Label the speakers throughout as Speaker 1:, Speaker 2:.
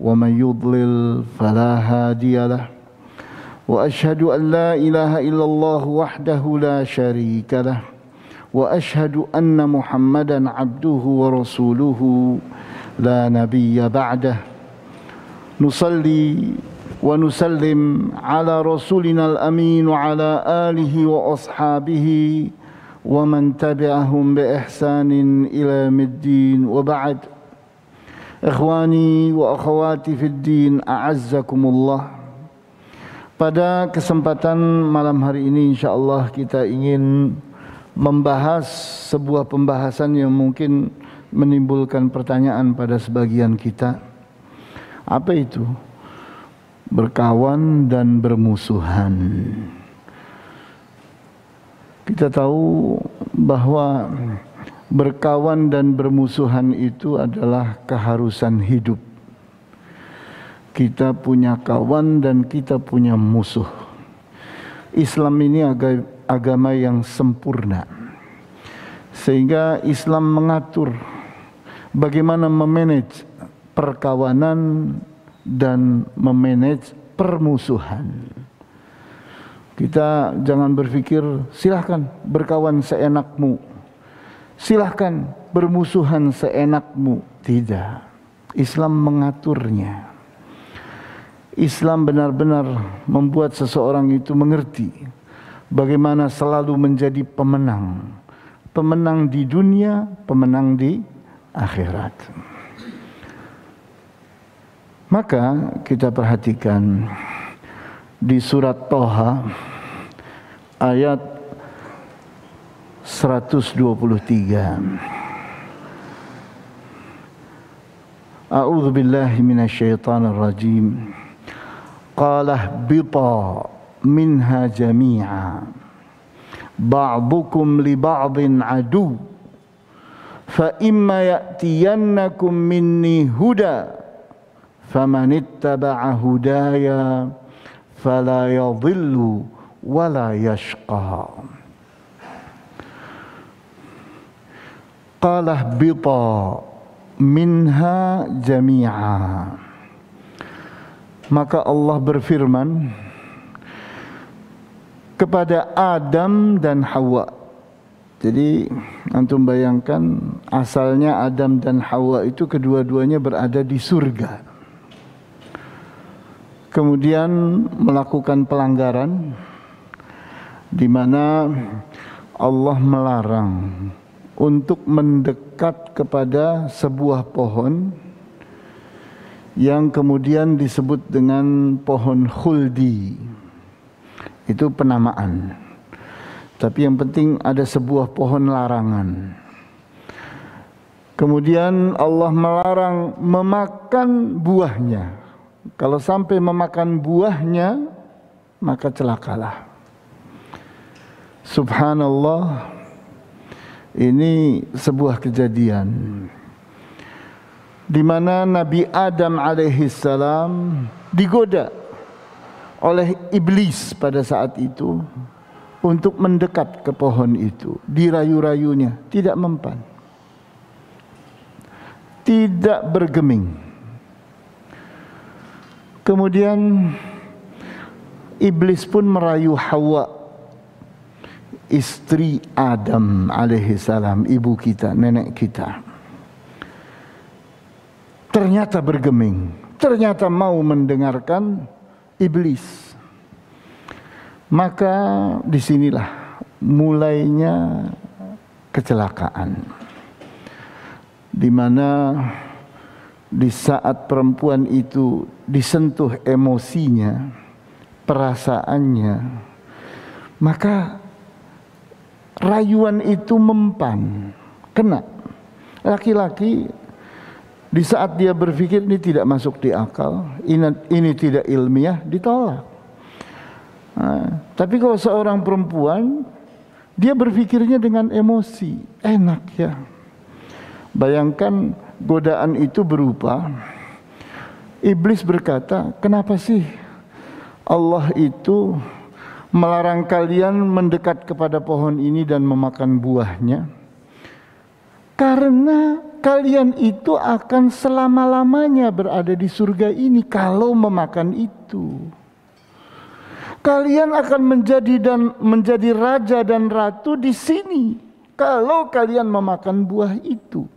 Speaker 1: ومن يضلل فلا هادي له واشهد ان لا اله الا الله وحده لا شريك له واشهد ان محمدا عبده ورسوله لا نبي بعده نصلي ونسلم على رسولنا الامين وعلى اله واصحابه ومن تبعهم باحسان الى يوم الدين وبعد Ikhwani wa akhwati fid din a'azzakumullah Pada kesempatan malam hari ini insyaallah kita ingin membahas sebuah pembahasan yang mungkin menimbulkan pertanyaan pada sebagian kita Apa itu? Berkawan dan bermusuhan Kita tahu bahwa berkawan dan bermusuhan itu adalah keharusan hidup. Kita punya kawan dan kita punya musuh. Islam ini agama yang sempurna. Sehingga Islam mengatur bagaimana memanage perkawanan dan memanage permusuhan. Kita jangan berpikir silahkan berkawan seenakmu Silahkan bermusuhan seenakmu. Tidak. Islam mengaturnya. Islam benar-benar membuat seseorang itu mengerti bagaimana selalu menjadi pemenang. Pemenang di dunia, pemenang di akhirat. Maka kita perhatikan di surat Toha ayat 123 أعوذ بالله من الشيطان الرجيم قال اهبطا منها جميعا بعضكم لبعض عدو فإما يأتينكم مني هدى فمن اتبع هدايا فلا يضل ولا يشقى Qalah bita minha jami'a. Maka Allah berfirman kepada Adam dan Hawa. Jadi antum bayangkan asalnya Adam dan Hawa itu kedua-duanya berada di surga. Kemudian melakukan pelanggaran di mana Allah melarang untuk mendekat kepada sebuah pohon yang kemudian disebut dengan pohon khuldi. Itu penamaan. Tapi yang penting ada sebuah pohon larangan. Kemudian Allah melarang memakan buahnya. Kalau sampai memakan buahnya, maka celakalah. Subhanallah. Ini sebuah kejadian di mana Nabi Adam alaihissalam digoda oleh iblis pada saat itu untuk mendekat ke pohon itu, dirayu-rayunya, tidak mempan. Tidak bergeming. Kemudian iblis pun merayu Hawa istri Adam alaihissalam, ibu kita, nenek kita. Ternyata bergeming, ternyata mau mendengarkan iblis. Maka disinilah mulainya kecelakaan. Di mana di saat perempuan itu disentuh emosinya, perasaannya, maka rayuan itu mempan, kena. Laki-laki di saat dia berpikir ini tidak masuk di akal, ini, ini tidak ilmiah, ditolak. Nah, tapi kalau seorang perempuan, dia berpikirnya dengan emosi, enak ya. Bayangkan godaan itu berupa iblis berkata, "Kenapa sih Allah itu melarang kalian mendekat kepada pohon ini dan memakan buahnya karena kalian itu akan selama-lamanya berada di surga ini kalau memakan itu kalian akan menjadi dan menjadi raja dan ratu di sini kalau kalian memakan buah itu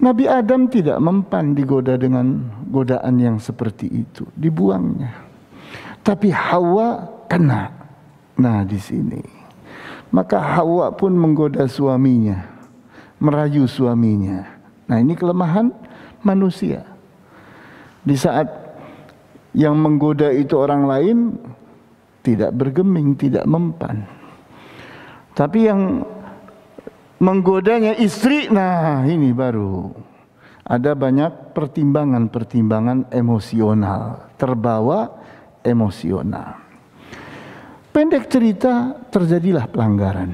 Speaker 1: Nabi Adam tidak mempan digoda dengan godaan yang seperti itu, dibuangnya. Tapi Hawa kena. Nah di sini. Maka Hawa pun menggoda suaminya. Merayu suaminya. Nah ini kelemahan manusia. Di saat yang menggoda itu orang lain tidak bergeming, tidak mempan. Tapi yang menggodanya istri, nah ini baru ada banyak pertimbangan-pertimbangan emosional terbawa emosional. Pendek cerita, terjadilah pelanggaran.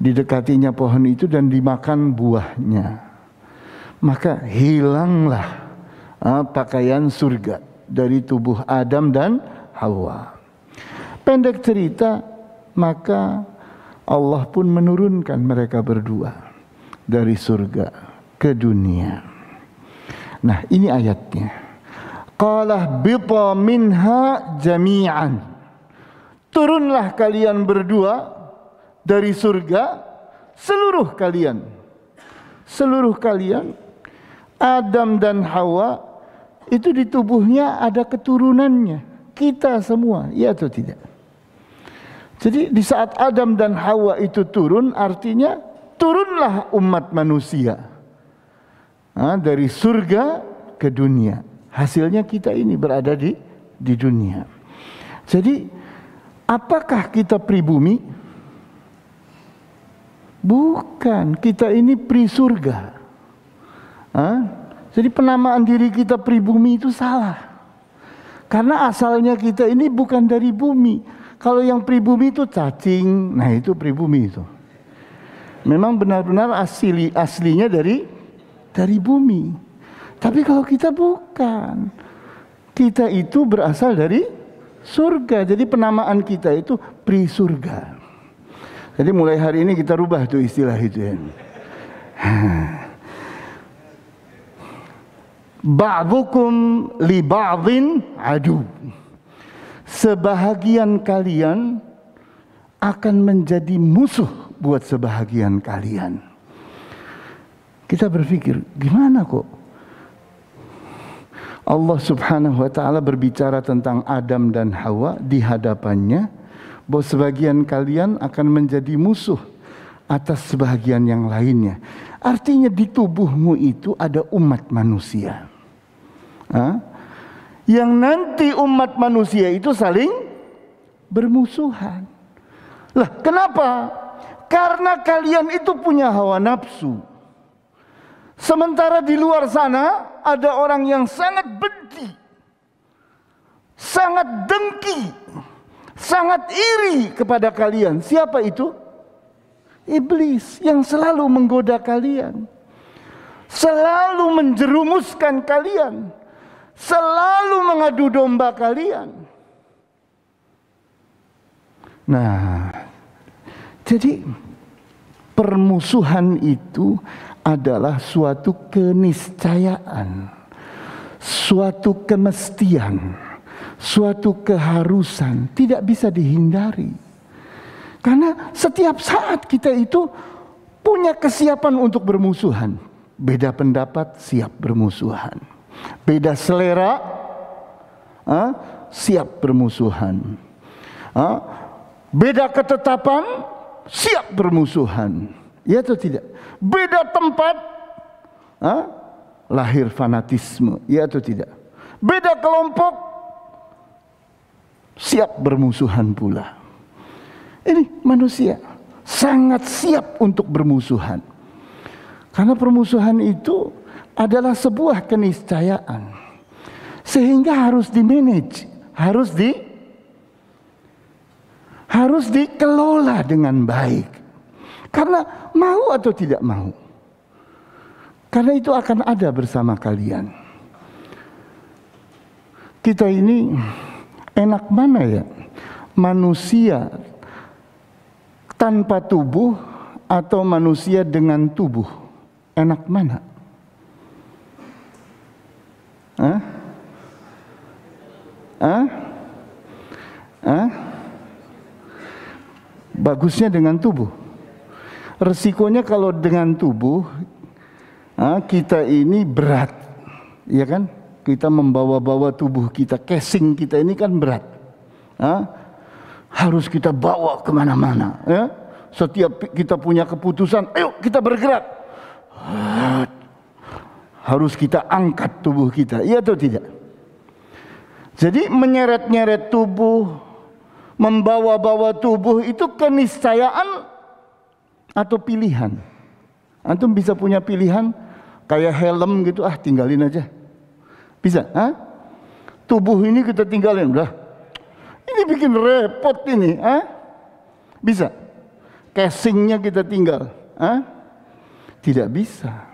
Speaker 1: Didekatinya pohon itu dan dimakan buahnya. Maka hilanglah ah, pakaian surga dari tubuh Adam dan Hawa. Pendek cerita, maka Allah pun menurunkan mereka berdua dari surga ke dunia. Nah, ini ayatnya. Qalah bita minha jami'an. Turunlah kalian berdua dari surga seluruh kalian. Seluruh kalian Adam dan Hawa itu di tubuhnya ada keturunannya. Kita semua, iya atau tidak? Jadi di saat Adam dan Hawa itu turun artinya turunlah umat manusia nah, dari surga ke dunia. Hasilnya kita ini berada di di dunia. Jadi apakah kita pribumi? Bukan, kita ini pri surga. Hah? Jadi penamaan diri kita pribumi itu salah. Karena asalnya kita ini bukan dari bumi. Kalau yang pribumi itu cacing, nah itu pribumi itu. Memang benar-benar asli aslinya dari dari bumi. Tapi kalau kita bukan. Kita itu berasal dari surga. Jadi penamaan kita itu pri surga. Jadi mulai hari ini kita rubah tuh istilah itu ya. Ba'dukum li ba'din adu. Sebahagian kalian akan menjadi musuh buat sebahagian kalian. Kita berpikir, gimana kok Allah Subhanahu wa taala berbicara tentang Adam dan Hawa di hadapannya bahwa sebagian kalian akan menjadi musuh atas sebagian yang lainnya. Artinya di tubuhmu itu ada umat manusia. Hah? Yang nanti umat manusia itu saling bermusuhan. Lah kenapa? Karena kalian itu punya hawa nafsu. Sementara di luar sana ada orang yang sangat benci, sangat dengki, sangat iri kepada kalian. Siapa itu? Iblis yang selalu menggoda kalian, selalu menjerumuskan kalian, selalu mengadu domba kalian. Nah, jadi permusuhan itu adalah suatu keniscayaan, suatu kemestian, suatu keharusan, tidak bisa dihindari. Karena setiap saat kita itu punya kesiapan untuk bermusuhan. Beda pendapat siap bermusuhan. Beda selera eh, siap bermusuhan. Eh, beda ketetapan siap bermusuhan. Ya atau tidak? beda tempat, ha? lahir fanatisme, ya atau tidak? Beda kelompok, siap bermusuhan pula. Ini manusia sangat siap untuk bermusuhan. Karena permusuhan itu adalah sebuah keniscayaan. Sehingga harus di manage harus di harus dikelola dengan baik. Karena mau atau tidak mau. Karena itu akan ada bersama kalian. Kita ini enak mana ya? Manusia tanpa tubuh atau manusia dengan tubuh? Enak mana? Hah? Hah? Hah? Bagusnya dengan tubuh resikonya kalau dengan tubuh ah, kita ini berat, ya kan? Kita membawa-bawa tubuh kita, casing kita ini kan berat. Ah. Harus kita bawa kemana-mana. Ya? Setiap kita punya keputusan, ayo kita bergerak. Harus kita angkat tubuh kita, iya atau tidak? Jadi menyeret-nyeret tubuh, membawa-bawa tubuh itu keniscayaan atau pilihan. Antum bisa punya pilihan kayak helm gitu, ah tinggalin aja. Bisa, ha? Ah? Tubuh ini kita tinggalin, udah. Ini bikin repot ini, ha? Ah? Bisa. Casingnya kita tinggal, ha? Ah? Tidak bisa.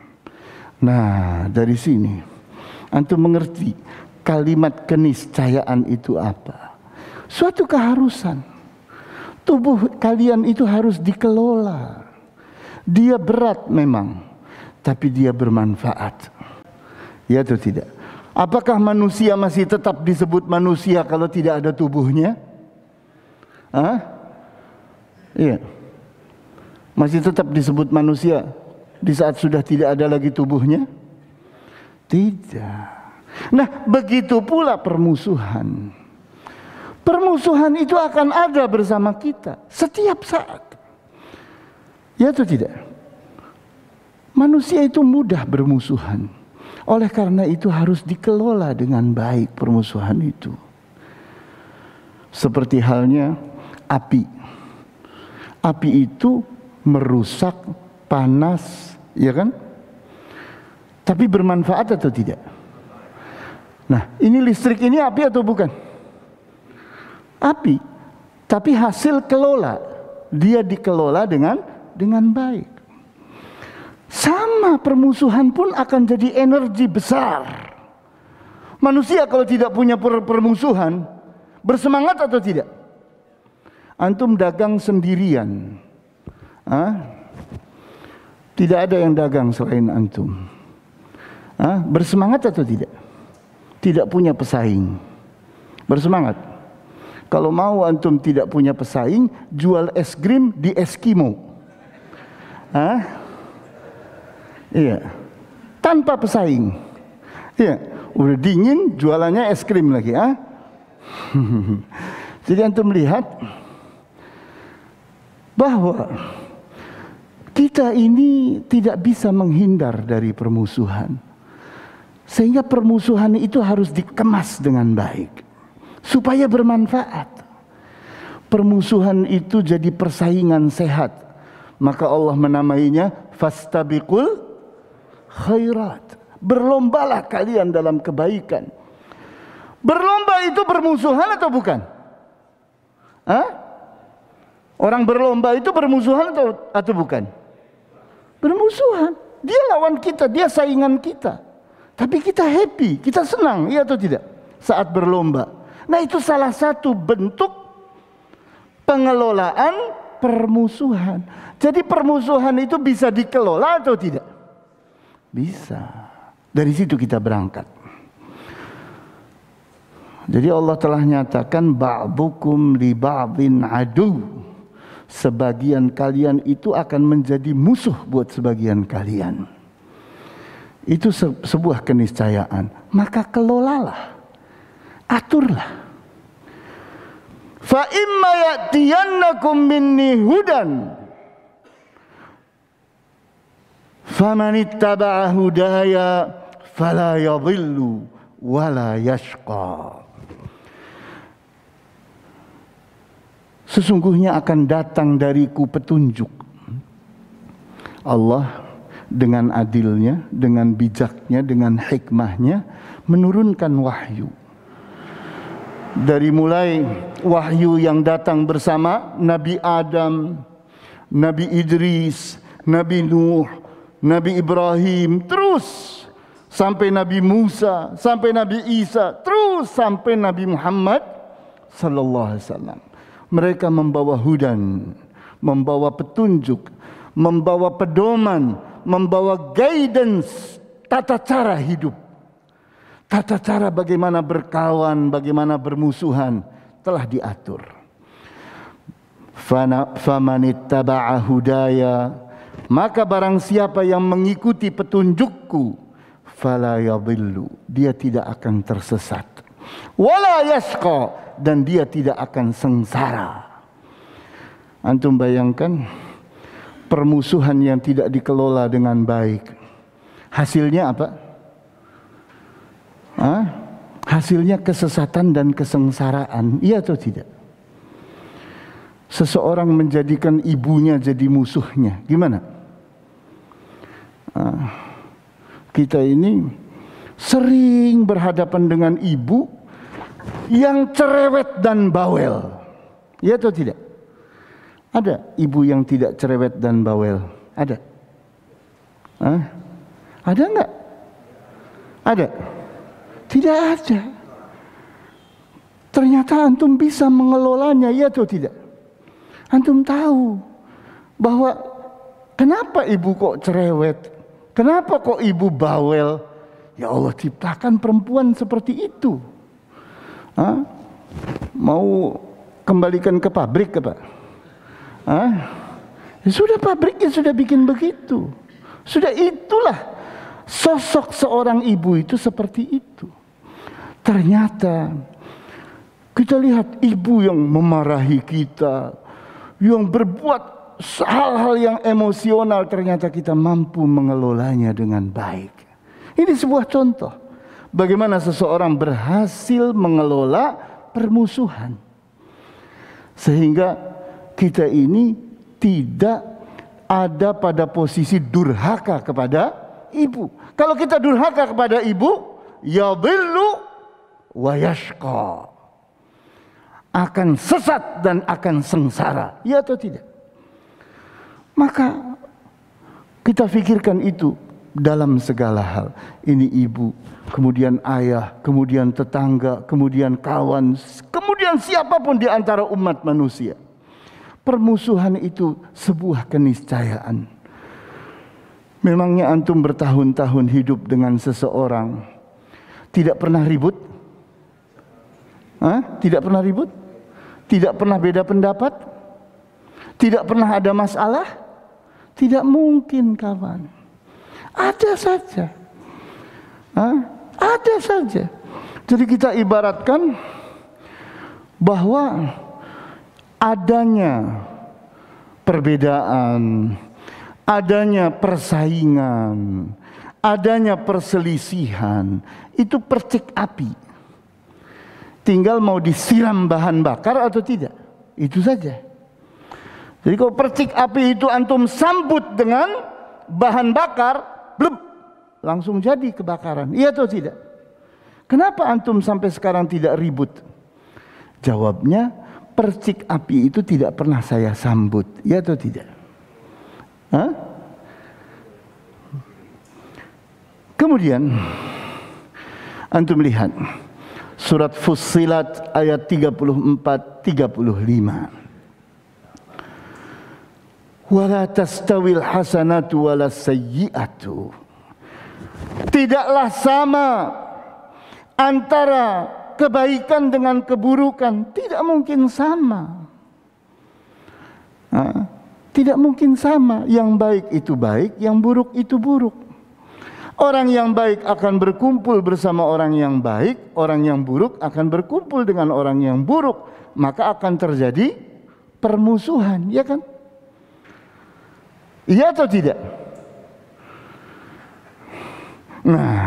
Speaker 1: Nah, dari sini antum mengerti kalimat keniscayaan itu apa? Suatu keharusan. Tubuh kalian itu harus dikelola. Dia berat memang, tapi dia bermanfaat. Ya atau tidak? Apakah manusia masih tetap disebut manusia kalau tidak ada tubuhnya? Hah? Iya. Masih tetap disebut manusia di saat sudah tidak ada lagi tubuhnya? Tidak. Nah, begitu pula permusuhan. Permusuhan itu akan ada bersama kita setiap saat. Ya atau tidak? Manusia itu mudah bermusuhan. Oleh karena itu harus dikelola dengan baik permusuhan itu. Seperti halnya api. Api itu merusak, panas, ya kan? Tapi bermanfaat atau tidak? Nah, ini listrik ini api atau bukan? Api. Tapi hasil kelola, dia dikelola dengan dengan baik. Sama permusuhan pun akan jadi energi besar. Manusia kalau tidak punya permusuhan, bersemangat atau tidak? Antum dagang sendirian. Hah? Tidak ada yang dagang selain antum. Hah? Bersemangat atau tidak? Tidak punya pesaing. Bersemangat. Kalau mau antum tidak punya pesaing, jual es krim di Eskimo. Hah? Iya. Tanpa pesaing. Iya. Udah dingin, jualannya es krim lagi. Ah? Jadi antum melihat bahwa kita ini tidak bisa menghindar dari permusuhan. Sehingga permusuhan itu harus dikemas dengan baik. Supaya bermanfaat. Permusuhan itu jadi persaingan sehat maka Allah menamainya fastabiqul khairat. Berlombalah kalian dalam kebaikan. Berlomba itu bermusuhan atau bukan? Hah? Orang berlomba itu bermusuhan atau atau bukan? Bermusuhan. Dia lawan kita, dia saingan kita. Tapi kita happy, kita senang, iya atau tidak? Saat berlomba. Nah itu salah satu bentuk pengelolaan permusuhan. Jadi permusuhan itu bisa dikelola atau tidak? Bisa. Dari situ kita berangkat. Jadi Allah telah nyatakan ba'dukum li ba'din adu. Sebagian kalian itu akan menjadi musuh buat sebagian kalian. Itu sebuah keniscayaan. Maka kelolalah. Aturlah fa imma ya'tiyannakum minni hudan famanittaba'a hudaya fala yadhillu wala yashqa Sesungguhnya akan datang dariku petunjuk Allah dengan adilnya, dengan bijaknya, dengan hikmahnya menurunkan wahyu dari mulai wahyu yang datang bersama Nabi Adam, Nabi Idris, Nabi Nuh, Nabi Ibrahim, terus sampai Nabi Musa, sampai Nabi Isa, terus sampai Nabi Muhammad sallallahu alaihi wasallam. Mereka membawa hudan, membawa petunjuk, membawa pedoman, membawa guidance tata cara hidup. Tata cara bagaimana berkawan, bagaimana bermusuhan telah diatur. hudaya maka barang siapa yang mengikuti petunjukku fala belu dia tidak akan tersesat wala dan dia tidak akan sengsara antum bayangkan permusuhan yang tidak dikelola dengan baik hasilnya apa Hah? Hasilnya kesesatan dan kesengsaraan. Iya atau tidak? Seseorang menjadikan ibunya jadi musuhnya. Gimana? Hah? Kita ini sering berhadapan dengan ibu yang cerewet dan bawel. Iya atau tidak? Ada ibu yang tidak cerewet dan bawel? Ada? Hah? Ada nggak? Ada. Tidak ada. Ternyata antum bisa mengelolanya, ya atau tidak? Antum tahu bahwa kenapa ibu kok cerewet? Kenapa kok ibu bawel? Ya Allah ciptakan perempuan seperti itu. Hah? Mau kembalikan ke pabrik ke Pak? Ya sudah pabriknya sudah bikin begitu. Sudah itulah Sosok seorang ibu itu seperti itu. Ternyata kita lihat ibu yang memarahi kita, yang berbuat hal-hal yang emosional ternyata kita mampu mengelolanya dengan baik. Ini sebuah contoh bagaimana seseorang berhasil mengelola permusuhan. Sehingga kita ini tidak ada pada posisi durhaka kepada ibu. Kalau kita durhaka kepada ibu, ya wa yashqa. Akan sesat dan akan sengsara. Ya atau tidak? Maka kita pikirkan itu dalam segala hal. Ini ibu, kemudian ayah, kemudian tetangga, kemudian kawan, kemudian siapapun di antara umat manusia. Permusuhan itu sebuah keniscayaan. Memangnya antum bertahun-tahun hidup dengan seseorang tidak pernah ribut? Hah? Tidak pernah ribut? Tidak pernah beda pendapat? Tidak pernah ada masalah? Tidak mungkin kawan. Ada saja. Hah? Ada saja. Jadi kita ibaratkan bahwa adanya perbedaan, adanya persaingan, adanya perselisihan, itu percik api. Tinggal mau disiram bahan bakar atau tidak, itu saja. Jadi kalau percik api itu antum sambut dengan bahan bakar, blub, langsung jadi kebakaran. Iya atau tidak? Kenapa antum sampai sekarang tidak ribut? Jawabnya, percik api itu tidak pernah saya sambut. Iya atau tidak? Kemudian antum lihat surat Fussilat ayat 34 35. Wala tastawil hasanatu wala sayyi'atu. Tidaklah sama antara kebaikan dengan keburukan, tidak mungkin sama. Tidak mungkin sama, yang baik itu baik, yang buruk itu buruk. Orang yang baik akan berkumpul bersama orang yang baik, orang yang buruk akan berkumpul dengan orang yang buruk, maka akan terjadi permusuhan, ya kan? Iya atau tidak? Nah,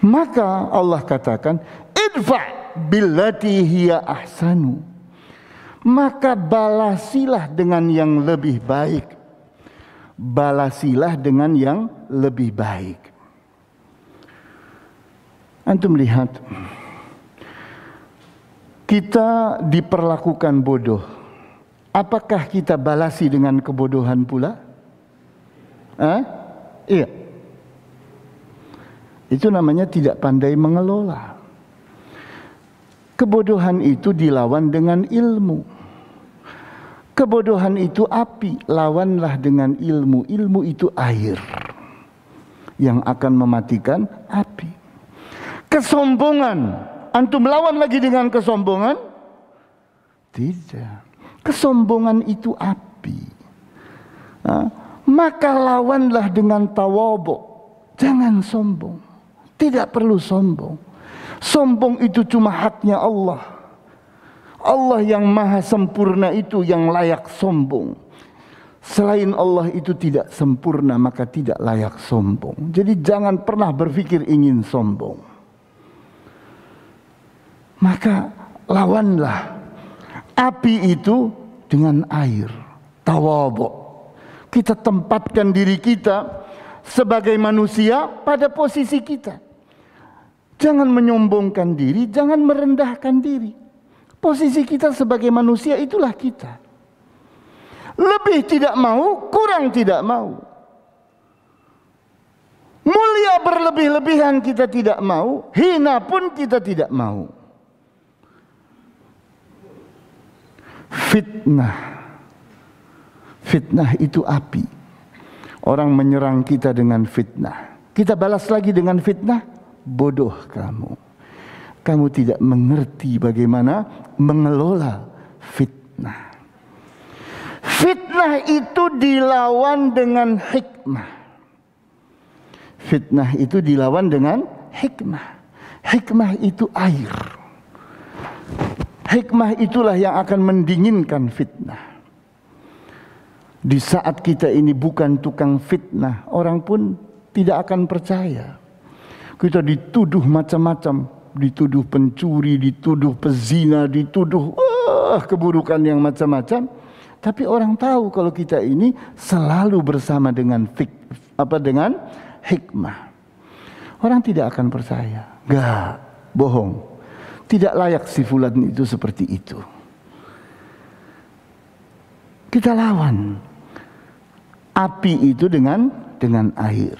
Speaker 1: maka Allah katakan, "Idfa billati hiya ahsanu." maka balasilah dengan yang lebih baik. Balasilah dengan yang lebih baik. Antum lihat, kita diperlakukan bodoh. Apakah kita balasi dengan kebodohan pula? Hah? Iya. Itu namanya tidak pandai mengelola. Kebodohan itu dilawan dengan ilmu. Kebodohan itu api, lawanlah dengan ilmu. Ilmu itu air yang akan mematikan api. Kesombongan, antum lawan lagi dengan kesombongan? Tidak. Kesombongan itu api. Nah, maka lawanlah dengan tawobo. Jangan sombong. Tidak perlu sombong. Sombong itu cuma haknya Allah. Allah yang maha sempurna itu yang layak sombong. Selain Allah itu tidak sempurna maka tidak layak sombong. Jadi jangan pernah berpikir ingin sombong. Maka lawanlah api itu dengan air, tawabok. Kita tempatkan diri kita sebagai manusia pada posisi kita. Jangan menyombongkan diri, jangan merendahkan diri. Posisi kita sebagai manusia itulah kita. Lebih tidak mau, kurang tidak mau. Mulia berlebih-lebihan kita tidak mau, hina pun kita tidak mau. Fitnah. Fitnah itu api. Orang menyerang kita dengan fitnah. Kita balas lagi dengan fitnah, bodoh kamu kamu tidak mengerti bagaimana mengelola fitnah. Fitnah itu dilawan dengan hikmah. Fitnah itu dilawan dengan hikmah. Hikmah itu air. Hikmah itulah yang akan mendinginkan fitnah. Di saat kita ini bukan tukang fitnah, orang pun tidak akan percaya. Kita dituduh macam-macam, dituduh pencuri, dituduh pezina, dituduh wah, keburukan yang macam-macam. Tapi orang tahu kalau kita ini selalu bersama dengan fik, apa dengan hikmah. Orang tidak akan percaya. gak bohong. Tidak layak si fulan itu seperti itu. Kita lawan api itu dengan dengan air.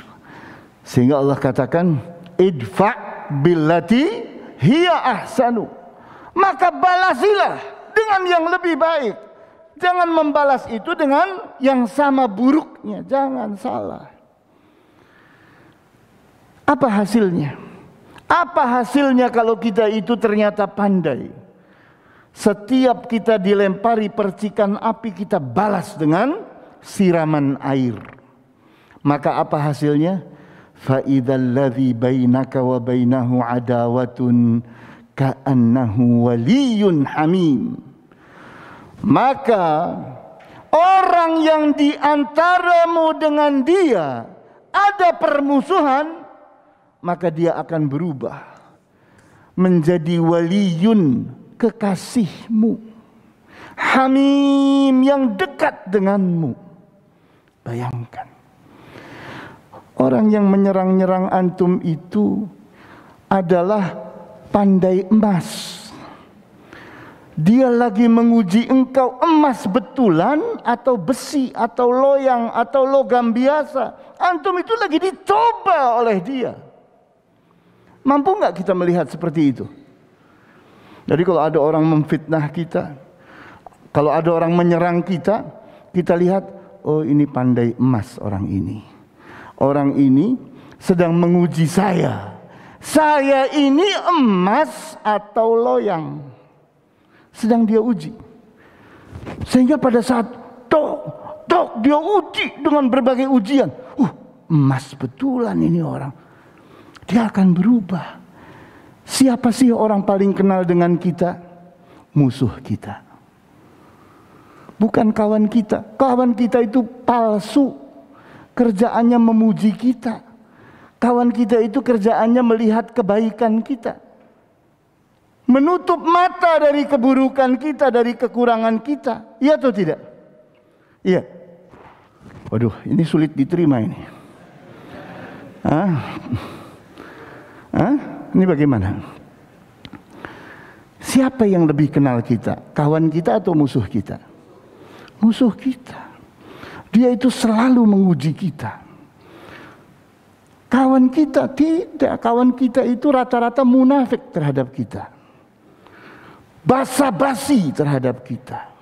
Speaker 1: Sehingga Allah katakan idfa billati hiya ahsanu. Maka balasilah dengan yang lebih baik. Jangan membalas itu dengan yang sama buruknya. Jangan salah. Apa hasilnya? Apa hasilnya kalau kita itu ternyata pandai? Setiap kita dilempari percikan api kita balas dengan siraman air. Maka apa hasilnya? فإذا الذي بينك وبينه عداوة كأنه ولي حميم maka orang yang diantaramu dengan dia ada permusuhan maka dia akan berubah menjadi waliyun kekasihmu hamim yang dekat denganmu bayangkan orang yang menyerang-nyerang antum itu adalah pandai emas. Dia lagi menguji engkau emas betulan atau besi atau loyang atau logam biasa. Antum itu lagi dicoba oleh dia. Mampu nggak kita melihat seperti itu? Jadi kalau ada orang memfitnah kita, kalau ada orang menyerang kita, kita lihat, oh ini pandai emas orang ini orang ini sedang menguji saya. Saya ini emas atau loyang. Sedang dia uji. Sehingga pada saat tok, tok dia uji dengan berbagai ujian. Uh, emas betulan ini orang. Dia akan berubah. Siapa sih orang paling kenal dengan kita? Musuh kita bukan kawan kita. Kawan kita itu palsu kerjaannya memuji kita. Kawan kita itu kerjaannya melihat kebaikan kita. Menutup mata dari keburukan kita, dari kekurangan kita. Iya atau tidak? Iya. Waduh, ini sulit diterima ini. Hah? Hah? Ini bagaimana? Siapa yang lebih kenal kita? Kawan kita atau musuh kita? Musuh kita. Dia itu selalu menguji kita. Kawan kita tidak, kawan kita itu rata-rata munafik terhadap kita. Basa-basi terhadap kita.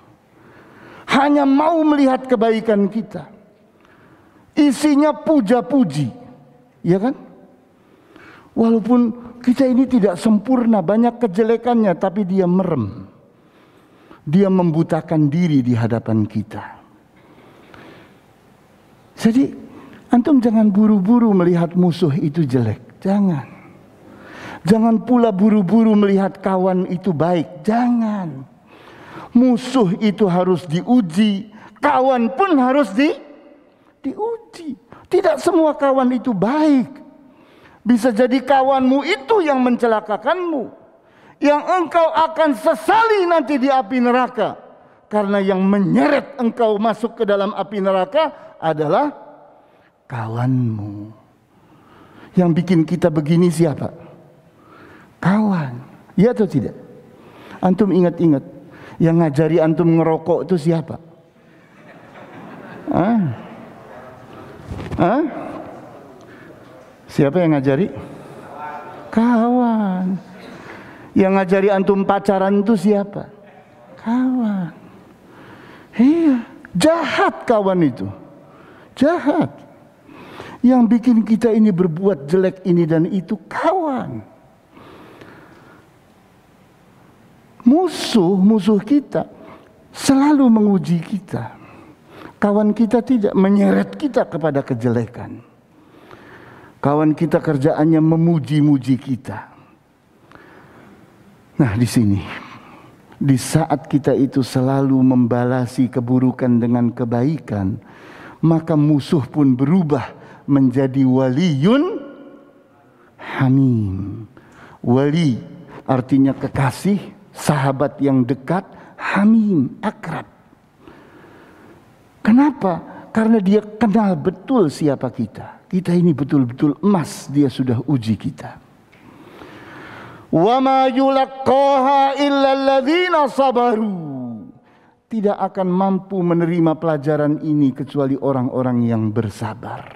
Speaker 1: Hanya mau melihat kebaikan kita. Isinya puja-puji. Ya kan? Walaupun kita ini tidak sempurna, banyak kejelekannya, tapi dia merem. Dia membutakan diri di hadapan kita. Jadi antum jangan buru-buru melihat musuh itu jelek. Jangan. Jangan pula buru-buru melihat kawan itu baik. Jangan. Musuh itu harus diuji, kawan pun harus di diuji. Tidak semua kawan itu baik. Bisa jadi kawanmu itu yang mencelakakanmu. Yang engkau akan sesali nanti di api neraka. Karena yang menyeret engkau masuk ke dalam api neraka adalah kawanmu. Yang bikin kita begini siapa? Kawan. ya atau tidak? Antum ingat-ingat yang ngajari antum ngerokok itu siapa? Hah? Hah? Siapa yang ngajari? Kawan. Yang ngajari antum pacaran itu siapa? Kawan. Iya, jahat kawan itu jahat. Yang bikin kita ini berbuat jelek ini dan itu kawan. Musuh, musuh kita selalu menguji kita. Kawan kita tidak menyeret kita kepada kejelekan. Kawan kita kerjaannya memuji-muji kita. Nah, di sini di saat kita itu selalu membalasi keburukan dengan kebaikan, maka musuh pun berubah menjadi waliyun hamim. Wali artinya kekasih, sahabat yang dekat, hamim, akrab. Kenapa? Karena dia kenal betul siapa kita. Kita ini betul-betul emas, dia sudah uji kita. Wa ma yulaqaha illa sabaru tidak akan mampu menerima pelajaran ini kecuali orang-orang yang bersabar.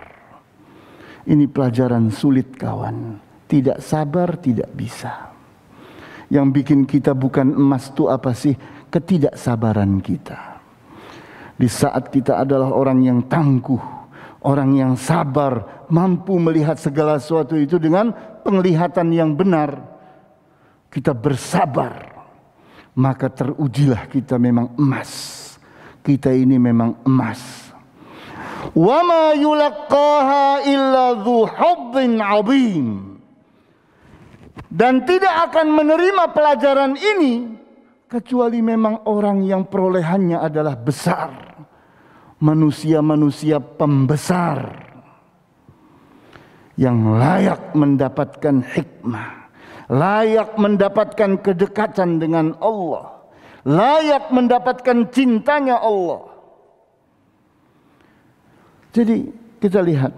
Speaker 1: Ini pelajaran sulit kawan. Tidak sabar tidak bisa. Yang bikin kita bukan emas itu apa sih? Ketidaksabaran kita. Di saat kita adalah orang yang tangguh, orang yang sabar, mampu melihat segala sesuatu itu dengan penglihatan yang benar. Kita bersabar maka terujilah kita memang emas. Kita ini memang emas. Wa ma illa hubbin Dan tidak akan menerima pelajaran ini kecuali memang orang yang perolehannya adalah besar. Manusia-manusia pembesar yang layak mendapatkan hikmah layak mendapatkan kedekatan dengan Allah, layak mendapatkan cintanya Allah. Jadi kita lihat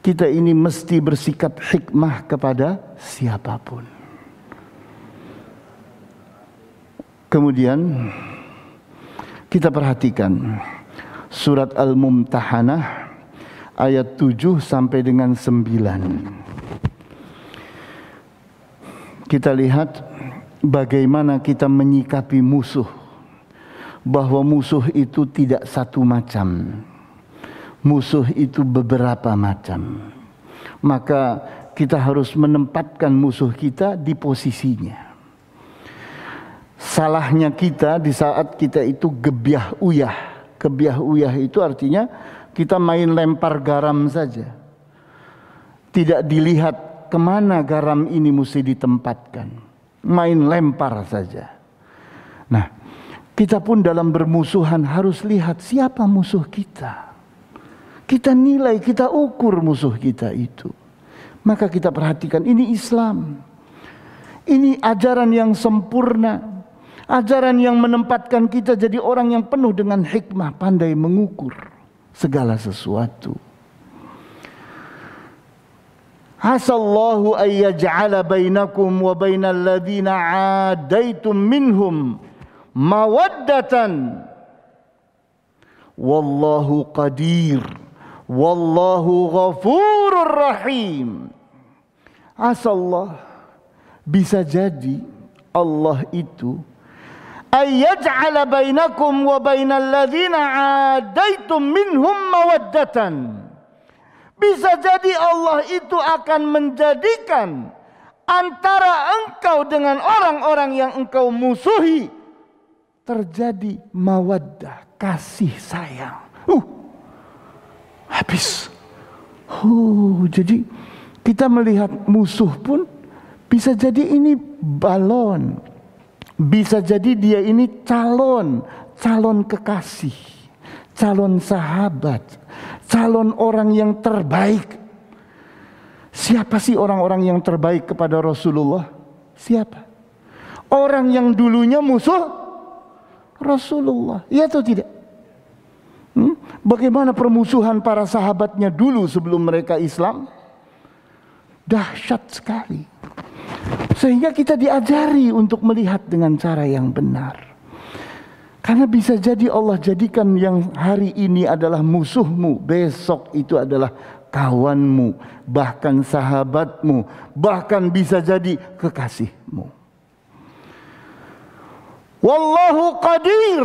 Speaker 1: kita ini mesti bersikap hikmah kepada siapapun. Kemudian kita perhatikan surat Al-Mumtahanah ayat 7 sampai dengan 9 kita lihat bagaimana kita menyikapi musuh. Bahwa musuh itu tidak satu macam. Musuh itu beberapa macam. Maka kita harus menempatkan musuh kita di posisinya. Salahnya kita di saat kita itu gebiah uyah. Gebiah uyah itu artinya kita main lempar garam saja. Tidak dilihat kemana garam ini mesti ditempatkan. Main lempar saja. Nah, kita pun dalam bermusuhan harus lihat siapa musuh kita. Kita nilai, kita ukur musuh kita itu. Maka kita perhatikan ini Islam. Ini ajaran yang sempurna. Ajaran yang menempatkan kita jadi orang yang penuh dengan hikmah, pandai mengukur segala sesuatu. عسى الله أن يجعل بينكم وبين الذين عاديتم منهم مودة والله قدير والله غفور رحيم عسى الله بسجد الله Allah itu يجعل بينكم وبين الذين عاديتم منهم مودة Bisa jadi Allah itu akan menjadikan antara engkau dengan orang-orang yang engkau musuhi terjadi mawaddah, kasih sayang. Uh, habis. Uh, jadi kita melihat musuh pun bisa jadi ini balon. Bisa jadi dia ini calon, calon kekasih, calon sahabat, calon orang yang terbaik. Siapa sih orang-orang yang terbaik kepada Rasulullah? Siapa? Orang yang dulunya musuh Rasulullah. Iya atau tidak? Hmm? Bagaimana permusuhan para sahabatnya dulu sebelum mereka Islam? Dahsyat sekali. Sehingga kita diajari untuk melihat dengan cara yang benar. Karena bisa jadi Allah jadikan yang hari ini adalah musuhmu, besok itu adalah kawanmu, bahkan sahabatmu, bahkan bisa jadi kekasihmu. Wallahu qadir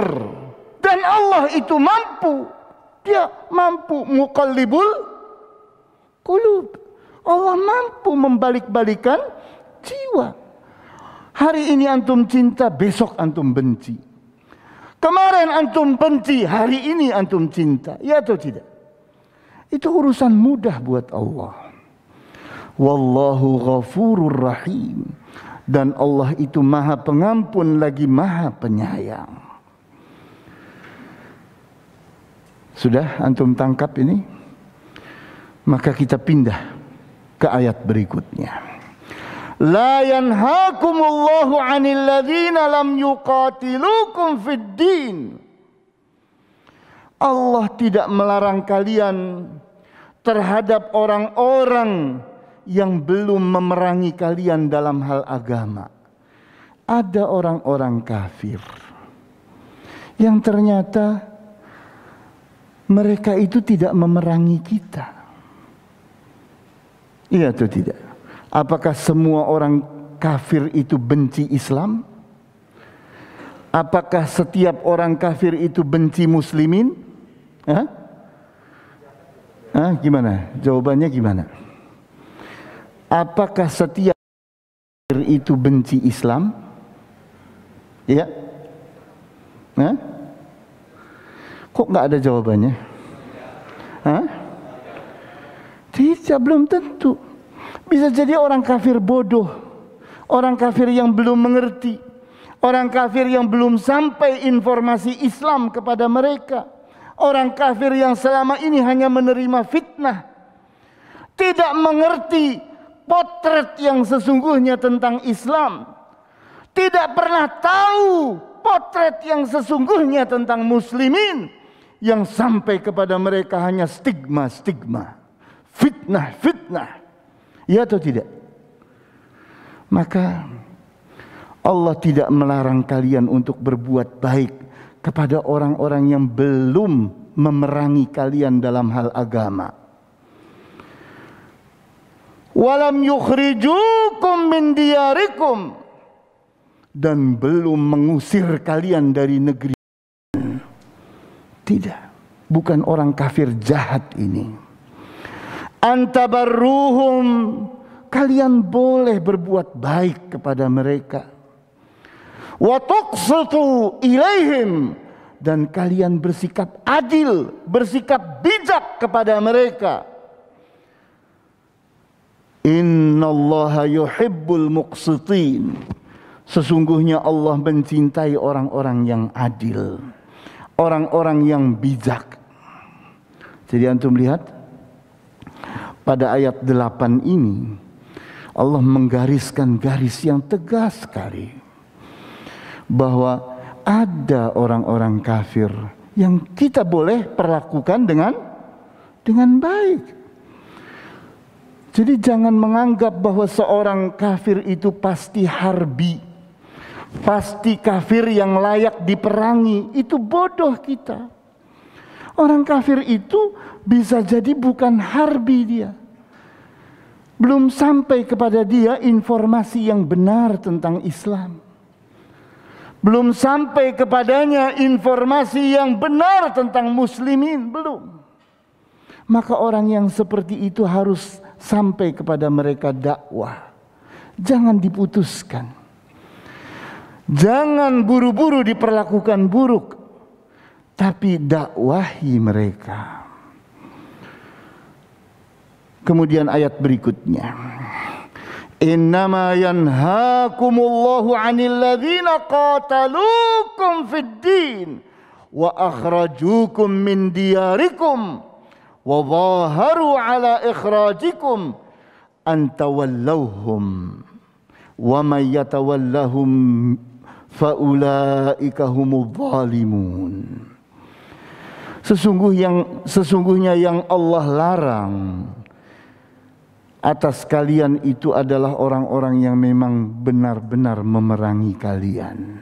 Speaker 1: dan Allah itu mampu. Dia mampu muqallibul kulub. Allah mampu membalik-balikan jiwa. Hari ini antum cinta, besok antum benci. Kemarin antum benci, hari ini antum cinta. Ya atau tidak? Itu urusan mudah buat Allah. Wallahu ghafurur rahim. Dan Allah itu maha pengampun lagi maha penyayang. Sudah antum tangkap ini? Maka kita pindah ke ayat berikutnya. La yanhakumullahu 'anil ladzina lam yuqatilukum fid din. Allah tidak melarang kalian terhadap orang-orang yang belum memerangi kalian dalam hal agama. Ada orang-orang kafir yang ternyata mereka itu tidak memerangi kita. Iya atau tidak? Apakah semua orang kafir itu benci Islam? Apakah setiap orang kafir itu benci muslimin? Hah? Hah? Gimana? Jawabannya gimana? Apakah setiap kafir itu benci Islam? Ya, Hah? Kok nggak ada jawabannya? Hah? Tidak, belum tentu. Bisa jadi orang kafir bodoh, orang kafir yang belum mengerti, orang kafir yang belum sampai informasi Islam kepada mereka, orang kafir yang selama ini hanya menerima fitnah, tidak mengerti potret yang sesungguhnya tentang Islam, tidak pernah tahu potret yang sesungguhnya tentang Muslimin yang sampai kepada mereka hanya stigma-stigma, fitnah-fitnah. Ya atau tidak? Maka Allah tidak melarang kalian untuk berbuat baik kepada orang-orang yang belum memerangi kalian dalam hal agama. Walam yukhrijukum min diyarikum dan belum mengusir kalian dari negeri. Tidak, bukan orang kafir jahat ini antabarruhum kalian boleh berbuat baik kepada mereka wa tuqsitu ilaihim dan kalian bersikap adil, bersikap bijak kepada mereka. Innallaha yuhibbul muqsitin. Sesungguhnya Allah mencintai orang-orang yang adil, orang-orang yang bijak. Jadi antum lihat pada ayat 8 ini Allah menggariskan garis yang tegas sekali bahwa ada orang-orang kafir yang kita boleh perlakukan dengan dengan baik. Jadi jangan menganggap bahwa seorang kafir itu pasti harbi. Pasti kafir yang layak diperangi. Itu bodoh kita. Orang kafir itu bisa jadi bukan harbi dia. Belum sampai kepada dia informasi yang benar tentang Islam. Belum sampai kepadanya informasi yang benar tentang muslimin, belum. Maka orang yang seperti itu harus sampai kepada mereka dakwah. Jangan diputuskan. Jangan buru-buru diperlakukan buruk tapi dakwahi mereka. Kemudian ayat berikutnya. Innama yanhaakumullahu 'anil ladzina qatalukum fid din wa akhrajukum min diyarikum wa dhaharu 'ala ikhrajikum an tawallawhum wa may yatawallahum fa ulaika humudh dhalimun. Sesungguh yang, sesungguhnya yang Allah larang atas kalian itu adalah orang-orang yang memang benar-benar memerangi kalian.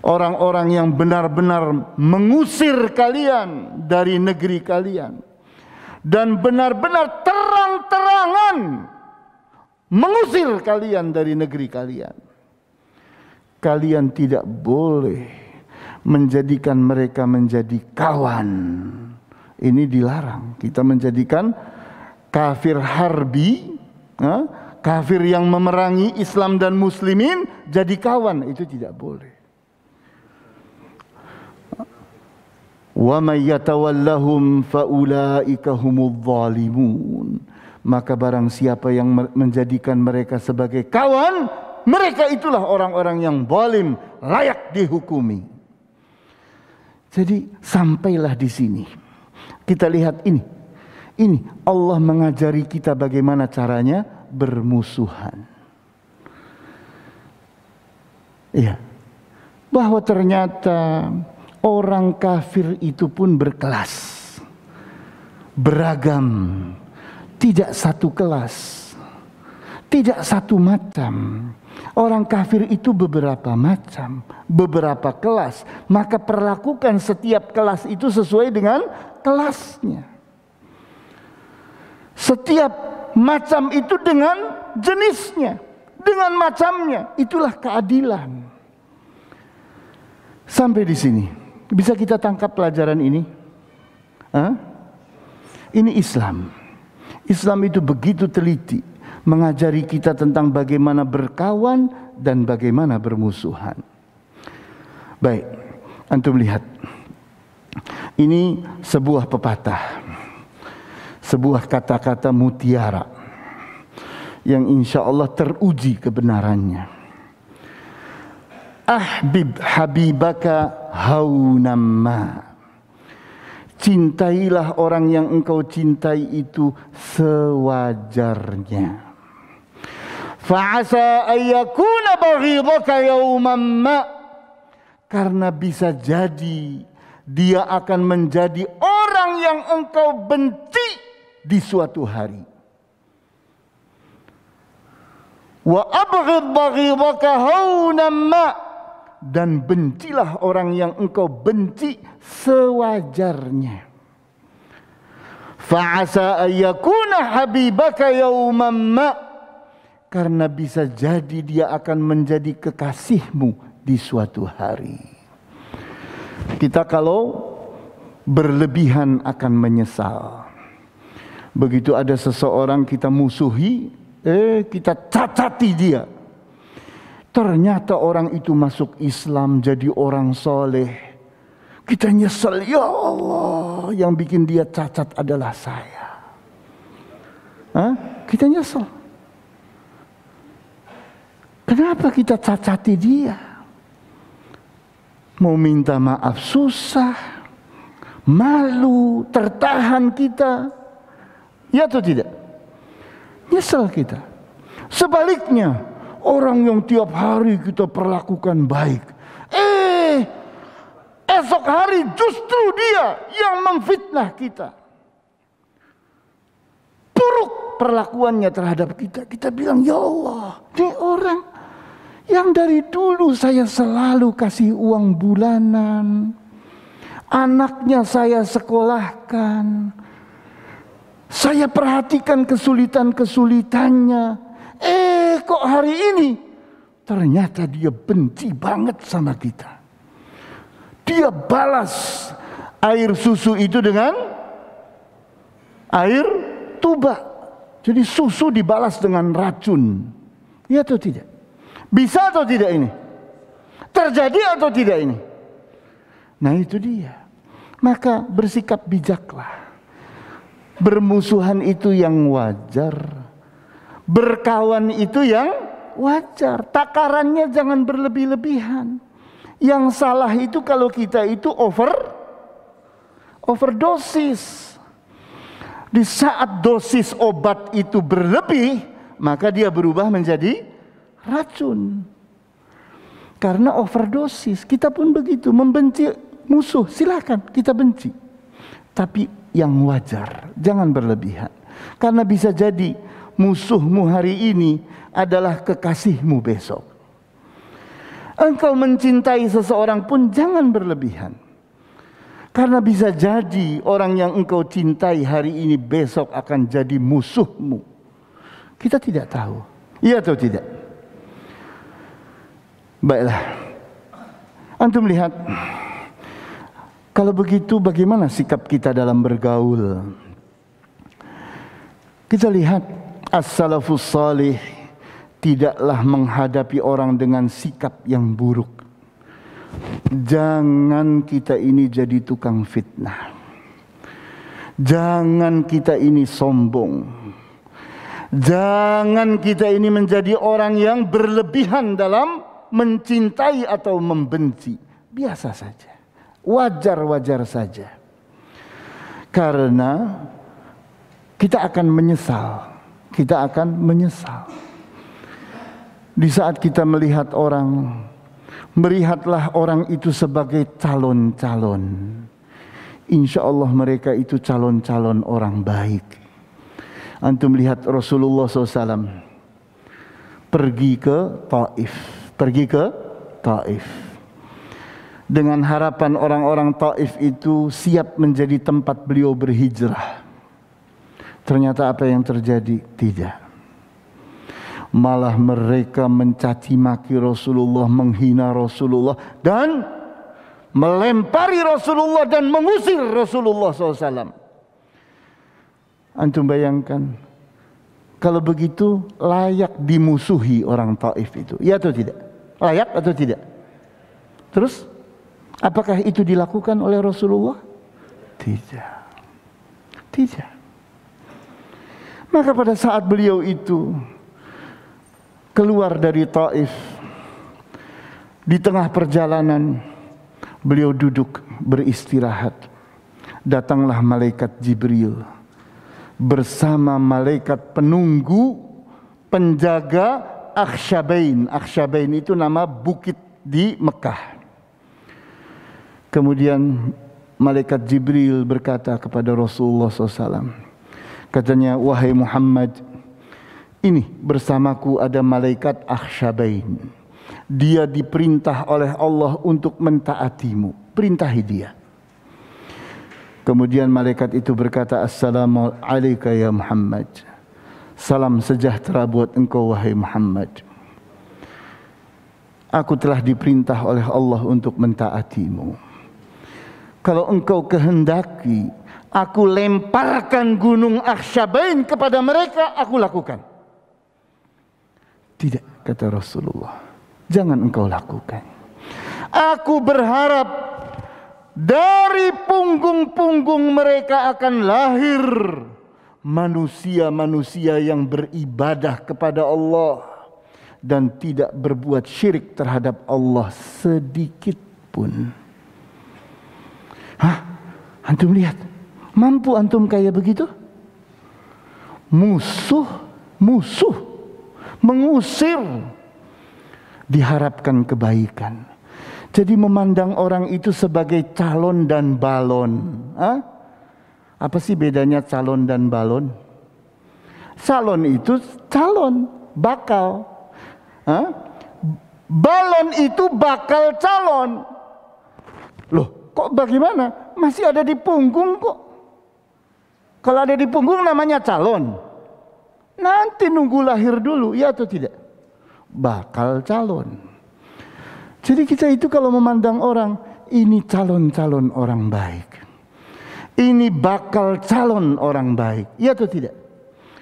Speaker 1: Orang-orang yang benar-benar mengusir kalian dari negeri kalian dan benar-benar terang-terangan mengusir kalian dari negeri kalian. Kalian tidak boleh menjadikan mereka menjadi kawan. Ini dilarang. Kita menjadikan kafir harbi, kafir yang memerangi Islam dan muslimin jadi kawan. Itu tidak boleh. Wa Maka barang siapa yang menjadikan mereka sebagai kawan, mereka itulah orang-orang yang zalim, layak dihukumi. Jadi sampailah di sini. Kita lihat ini. Ini Allah mengajari kita bagaimana caranya bermusuhan. Iya. Bahwa ternyata orang kafir itu pun berkelas. Beragam. Tidak satu kelas. Tidak satu macam Orang kafir itu beberapa macam, beberapa kelas. Maka perlakukan setiap kelas itu sesuai dengan kelasnya. Setiap macam itu dengan jenisnya, dengan macamnya. Itulah keadilan. Sampai di sini. Bisa kita tangkap pelajaran ini? Hah? Ini Islam. Islam itu begitu teliti mengajari kita tentang bagaimana berkawan dan bagaimana bermusuhan. Baik, antum lihat. Ini sebuah pepatah. Sebuah kata-kata mutiara yang insya Allah teruji kebenarannya. Ahbib habibaka haunamma. Cintailah orang yang engkau cintai itu sewajarnya. Fa'asa ayyakuna baghidaka yawman ma. Karena bisa jadi dia akan menjadi orang yang engkau benci di suatu hari. Wa abghid baghidaka hawnan ma. Dan bencilah orang yang engkau benci sewajarnya. Fa'asa ayyakuna habibaka yawman ma' karena bisa jadi dia akan menjadi kekasihmu di suatu hari. Kita kalau berlebihan akan menyesal. Begitu ada seseorang kita musuhi, eh kita cacati dia. Ternyata orang itu masuk Islam jadi orang soleh. Kita nyesel, ya Allah yang bikin dia cacat adalah saya. Hah? Kita nyesel. Kenapa kita cacati dia? Mau minta maaf susah, malu, tertahan kita. Ya atau tidak? Nyesel kita. Sebaliknya, orang yang tiap hari kita perlakukan baik. Eh, esok hari justru dia yang memfitnah kita. Buruk perlakuannya terhadap kita. Kita bilang, ya Allah, ini orang yang dari dulu saya selalu kasih uang bulanan. Anaknya saya sekolahkan. Saya perhatikan kesulitan-kesulitannya. Eh kok hari ini ternyata dia benci banget sama kita. Dia balas air susu itu dengan air tuba. Jadi susu dibalas dengan racun. Ya atau tidak? Bisa atau tidak ini? Terjadi atau tidak ini? Nah itu dia. Maka bersikap bijaklah. Bermusuhan itu yang wajar. Berkawan itu yang wajar. Takarannya jangan berlebih-lebihan. Yang salah itu kalau kita itu over overdosis. Di saat dosis obat itu berlebih, maka dia berubah menjadi racun. Karena overdosis, kita pun begitu membenci musuh, silahkan kita benci. Tapi yang wajar, jangan berlebihan. Karena bisa jadi musuhmu hari ini adalah kekasihmu besok. Engkau mencintai seseorang pun jangan berlebihan. Karena bisa jadi orang yang engkau cintai hari ini besok akan jadi musuhmu. Kita tidak tahu. Iya atau tidak? Baiklah. Antum lihat kalau begitu bagaimana sikap kita dalam bergaul? Kita lihat as-salafus salih tidaklah menghadapi orang dengan sikap yang buruk. Jangan kita ini jadi tukang fitnah. Jangan kita ini sombong. Jangan kita ini menjadi orang yang berlebihan dalam mencintai atau membenci. Biasa saja. Wajar-wajar saja. Karena kita akan menyesal. Kita akan menyesal. Di saat kita melihat orang, melihatlah orang itu sebagai calon-calon. Insya Allah mereka itu calon-calon orang baik. Antum lihat Rasulullah SAW pergi ke Taif pergi ke Taif. Dengan harapan orang-orang Taif itu siap menjadi tempat beliau berhijrah. Ternyata apa yang terjadi? Tidak. Malah mereka mencaci maki Rasulullah, menghina Rasulullah dan melempari Rasulullah dan mengusir Rasulullah SAW. Antum bayangkan, kalau begitu layak dimusuhi orang Taif itu, ya atau tidak? Layak atau tidak? Terus apakah itu dilakukan oleh Rasulullah? Tidak. Tidak. Maka pada saat beliau itu keluar dari Taif di tengah perjalanan beliau duduk beristirahat. Datanglah malaikat Jibril bersama malaikat penunggu penjaga Akhsyabain. Akhsyabain itu nama bukit di Mekah. Kemudian malaikat Jibril berkata kepada Rasulullah SAW. Katanya, wahai Muhammad, ini bersamaku ada malaikat Akhsyabain. Dia diperintah oleh Allah untuk mentaatimu. Perintahi dia. Kemudian malaikat itu berkata, Assalamualaikum ya Muhammad. Salam sejahtera buat engkau wahai Muhammad. Aku telah diperintah oleh Allah untuk mentaatimu. Kalau engkau kehendaki, aku lemparkan gunung Akhsyabain kepada mereka, aku lakukan. Tidak, kata Rasulullah. Jangan engkau lakukan. Aku berharap dari punggung-punggung mereka akan lahir manusia-manusia yang beribadah kepada Allah dan tidak berbuat syirik terhadap Allah sedikit pun. Hah? Antum lihat, mampu antum kayak begitu? Musuh, musuh mengusir diharapkan kebaikan. Jadi memandang orang itu sebagai calon dan balon. Hah? Apa sih bedanya calon dan balon? Calon itu calon, bakal. Hah? Balon itu bakal calon. Loh, kok bagaimana? Masih ada di punggung kok. Kalau ada di punggung namanya calon. Nanti nunggu lahir dulu, ya atau tidak? Bakal calon. Jadi kita itu kalau memandang orang, ini calon-calon orang baik ini bakal calon orang baik. Iya atau tidak?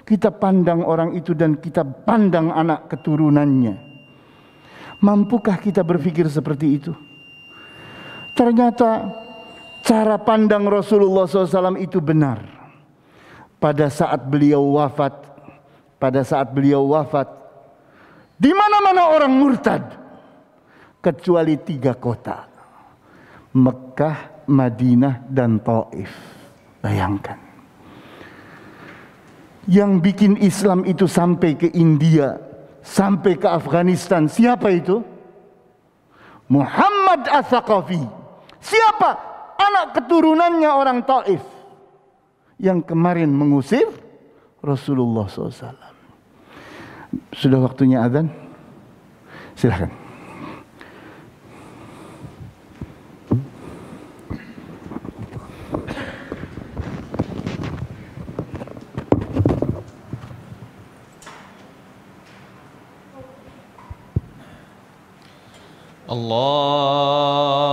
Speaker 1: Kita pandang orang itu dan kita pandang anak keturunannya. Mampukah kita berpikir seperti itu? Ternyata cara pandang Rasulullah SAW itu benar. Pada saat beliau wafat, pada saat beliau wafat, di mana-mana orang murtad, kecuali tiga kota, Mekah, Madinah dan Taif. Bayangkan. Yang bikin Islam itu sampai ke India, sampai ke Afghanistan, siapa itu? Muhammad As-Saqafi. Siapa? Anak keturunannya orang Taif. Yang kemarin mengusir Rasulullah SAW. Sudah waktunya azan? Silahkan. Allah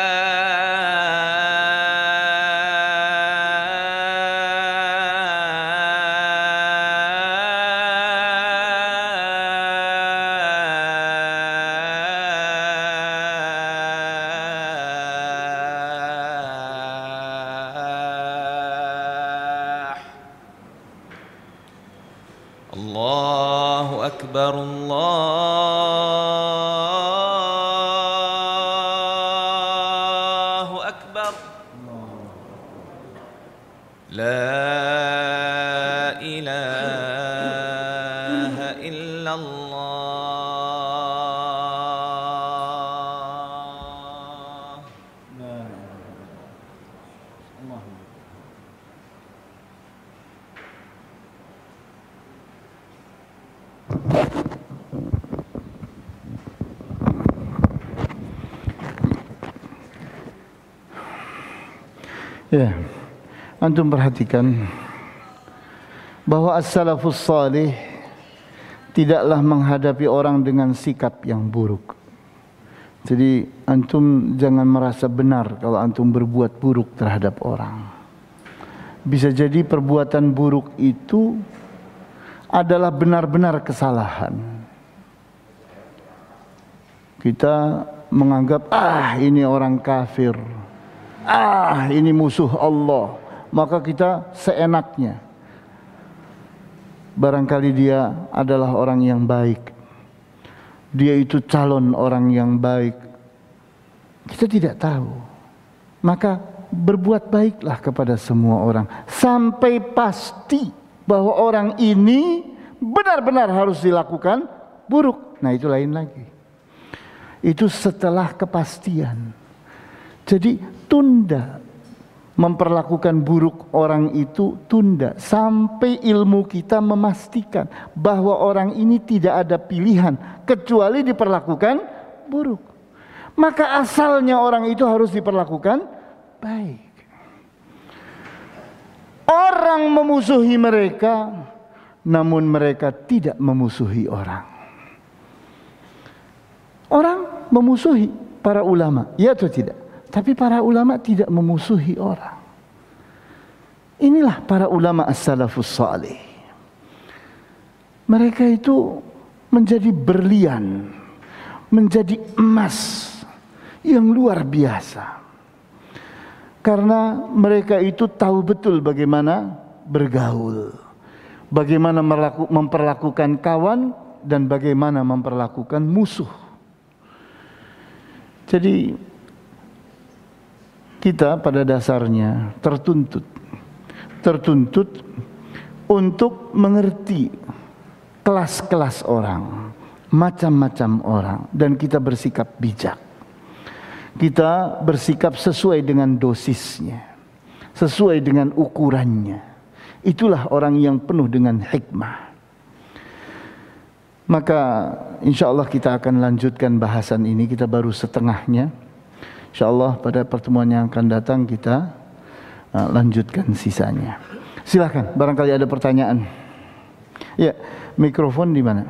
Speaker 1: Antum perhatikan bahwa as-salafus salih tidaklah menghadapi orang dengan sikap yang buruk. Jadi antum jangan merasa benar kalau antum berbuat buruk terhadap orang. Bisa jadi perbuatan buruk itu adalah benar-benar kesalahan. Kita menganggap ah ini orang kafir. Ah ini musuh Allah maka kita seenaknya. Barangkali dia adalah orang yang baik. Dia itu calon orang yang baik. Kita tidak tahu. Maka berbuat baiklah kepada semua orang sampai pasti bahwa orang ini benar-benar harus dilakukan buruk. Nah, itu lain lagi. Itu setelah kepastian. Jadi tunda memperlakukan buruk orang itu tunda sampai ilmu kita memastikan bahwa orang ini tidak ada pilihan kecuali diperlakukan buruk. Maka asalnya orang itu harus diperlakukan baik. Orang memusuhi mereka namun mereka tidak memusuhi orang. Orang memusuhi para ulama, ya atau tidak? Tapi para ulama tidak memusuhi orang. Inilah para ulama as-salafus salih. Mereka itu menjadi berlian, menjadi emas yang luar biasa. Karena mereka itu tahu betul bagaimana bergaul, bagaimana memperlakukan kawan dan bagaimana memperlakukan musuh. Jadi kita pada dasarnya tertuntut tertuntut untuk mengerti kelas-kelas orang, macam-macam orang dan kita bersikap bijak. Kita bersikap sesuai dengan dosisnya, sesuai dengan ukurannya. Itulah orang yang penuh dengan hikmah. Maka insya Allah kita akan lanjutkan bahasan ini, kita baru setengahnya insyaallah pada pertemuan yang akan datang kita uh, lanjutkan sisanya. Silahkan, barangkali ada pertanyaan. Ya, mikrofon di mana?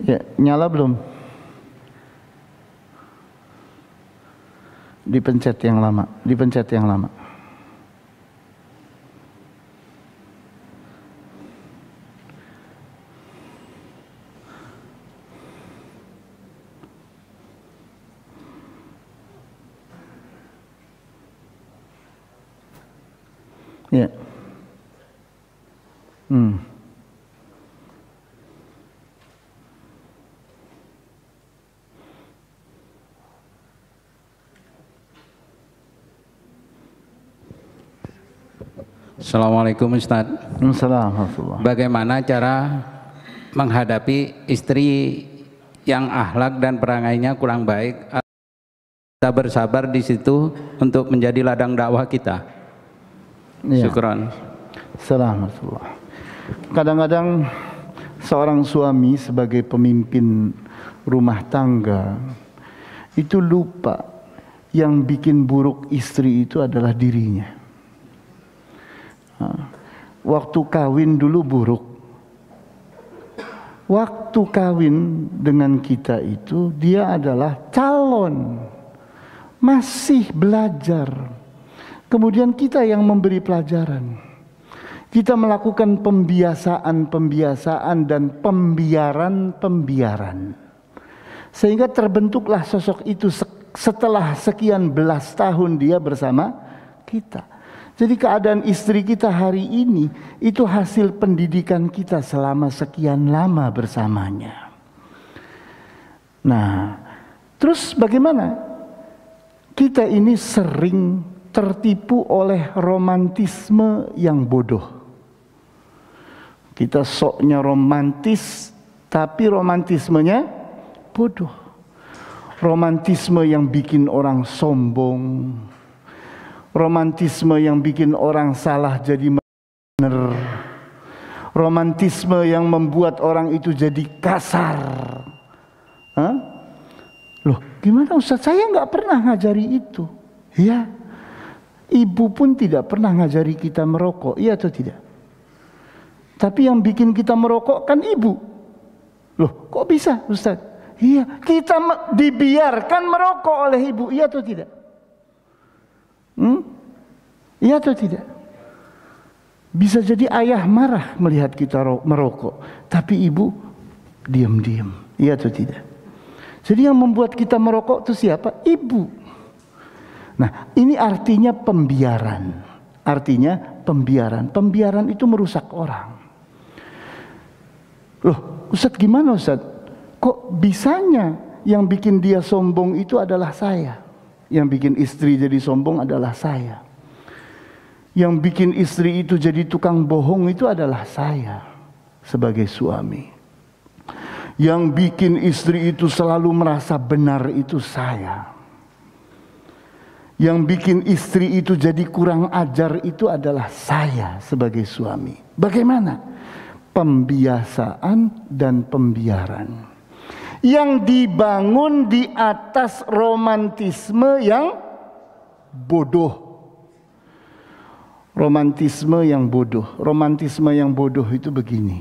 Speaker 1: Ya, nyala belum? Dipencet yang lama, dipencet yang lama. Ya. Hmm. Assalamualaikum Ustaz. Assalamualaikum. Bagaimana cara menghadapi istri yang ahlak dan perangainya kurang baik? Kita bersabar di situ untuk menjadi ladang dakwah kita. Ya. Syukran. Selamatullah. Kadang-kadang seorang suami sebagai pemimpin rumah tangga itu lupa yang bikin buruk istri itu adalah dirinya. Ah, waktu kawin dulu buruk. Waktu kawin dengan kita itu dia adalah calon. Masih belajar Kemudian kita yang memberi pelajaran. Kita melakukan pembiasaan-pembiasaan dan pembiaran-pembiaran. Sehingga terbentuklah sosok itu setelah sekian belas tahun dia bersama kita. Jadi keadaan istri kita hari ini itu hasil pendidikan kita selama sekian lama bersamanya. Nah, terus bagaimana? Kita ini sering tertipu oleh romantisme yang bodoh. Kita soknya romantis, tapi romantismenya bodoh. Romantisme yang bikin orang sombong. Romantisme yang bikin orang salah jadi benar. Romantisme yang membuat orang itu jadi kasar. Hah? Loh, gimana Ustaz? Saya nggak pernah ngajari itu. Iya, Ibu pun tidak pernah ngajari kita merokok, iya atau tidak? Tapi yang bikin kita merokok kan ibu. Loh, kok bisa, Ustaz? Iya, kita dibiarkan merokok oleh ibu, iya atau tidak? Hmm? Iya atau tidak? Bisa jadi ayah marah melihat kita merokok, tapi ibu diam-diam, iya atau tidak? Jadi yang membuat kita merokok itu siapa? Ibu. Nah, ini artinya pembiaran. Artinya pembiaran. Pembiaran itu merusak orang. Loh, Ustaz gimana Ustaz? Kok bisanya yang bikin dia sombong itu adalah saya? Yang bikin istri jadi sombong adalah saya. Yang bikin istri itu jadi tukang bohong itu adalah saya sebagai suami. Yang bikin istri itu selalu merasa benar itu saya yang bikin istri itu jadi kurang ajar itu adalah saya sebagai suami. Bagaimana? Pembiasaan dan pembiaran. Yang dibangun di atas romantisme yang bodoh. Romantisme yang bodoh. Romantisme yang bodoh itu begini.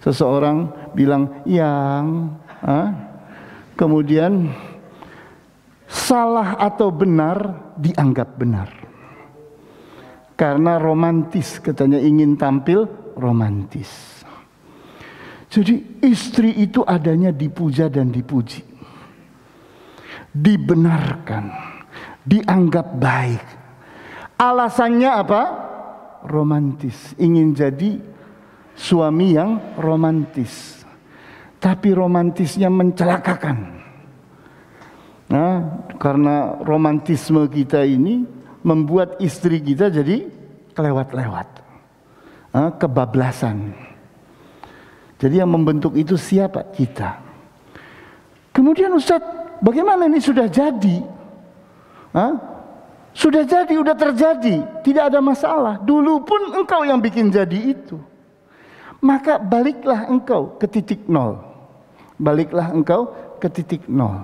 Speaker 1: Seseorang bilang, yang... Ha? Ah, kemudian salah atau benar dianggap benar. Karena romantis katanya ingin tampil romantis. Jadi istri itu adanya dipuja dan dipuji. Dibenarkan, dianggap baik. Alasannya apa? Romantis, ingin jadi suami yang romantis. Tapi romantisnya mencelakakan Nah, karena romantisme kita ini membuat istri kita jadi kelewat-lewat, nah, kebablasan. Jadi yang membentuk itu siapa kita? Kemudian Ustadz, bagaimana ini sudah jadi? Hah? Sudah jadi, sudah terjadi, tidak ada masalah. Dulu pun engkau yang bikin jadi itu. Maka baliklah engkau ke titik nol. Baliklah engkau ke titik nol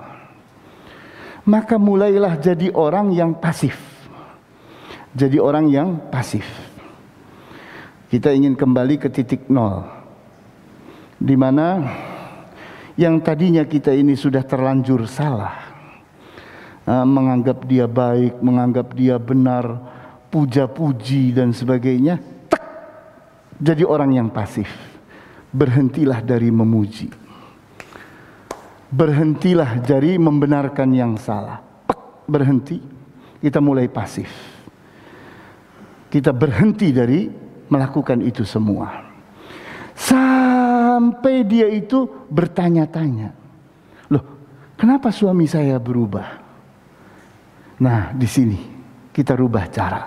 Speaker 1: maka mulailah jadi orang yang pasif. Jadi orang yang pasif. Kita ingin kembali ke titik nol. Di mana yang tadinya kita ini sudah terlanjur salah. Eh, menganggap dia baik, menganggap dia benar, puja-puji dan sebagainya. Tek! Jadi orang yang pasif. Berhentilah dari memuji berhentilah dari membenarkan yang salah. Pek, berhenti. Kita mulai pasif. Kita berhenti dari melakukan itu semua. Sampai dia itu bertanya-tanya. Loh, kenapa suami saya berubah? Nah, di sini kita rubah cara.